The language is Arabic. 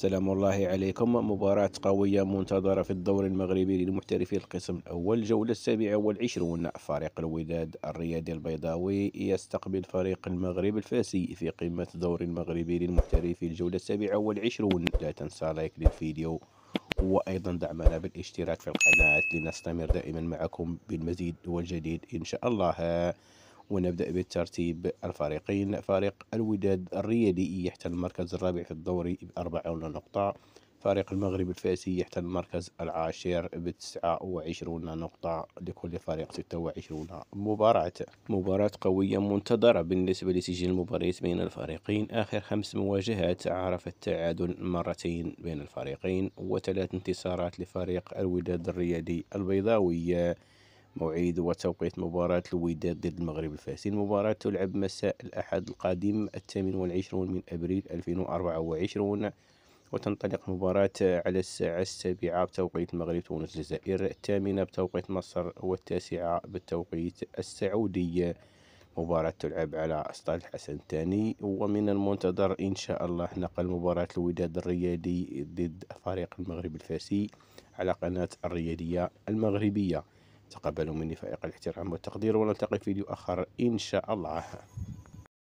سلام الله عليكم مباراة قوية منتظرة في الدور المغربي للمحترفي القسم الأول جولة السابعة والعشرون فريق الوداد الرياضي البيضاوي يستقبل فريق المغرب الفاسي في قمة دور المغربي للمحترفي الجولة السابعة والعشرون لا تنسى لايك للفيديو وأيضا دعمنا بالاشتراك في القناة لنستمر دائما معكم بالمزيد والجديد إن شاء الله ونبدأ بالترتيب الفريقين فريق الوداد الريادي يحتل المركز الرابع في الدوري بأربعون نقطة فريق المغرب الفاسي يحتل المركز العاشر بتسعة وعشرون نقطة لكل فريق ستة وعشرون مباراة مباراة قوية منتظرة بالنسبة لسجل المباريات بين الفريقين آخر خمس مواجهات عرف التعادل مرتين بين الفريقين وثلاث انتصارات لفريق الوداد الريادي البيضاوي موعد وتوقيت مباراة الوداد ضد المغرب الفاسي المباراة تلعب مساء الأحد القادم الثامن والعشرون من أبريل 2024 وتنطلق مباراة على الساعة السابعة بتوقيت المغرب تونس الجزائر الثامنة بتوقيت مصر والتاسعة بالتوقيت السعودي مباراة تلعب على أستاذ الحسن الثاني ومن المنتظر إن شاء الله نقل مباراة الوداد الريادي ضد فريق المغرب الفاسي على قناة الريادية المغربية تقبلوا مني فائق الاحترام والتقدير ونلتقي في فيديو آخر إن شاء الله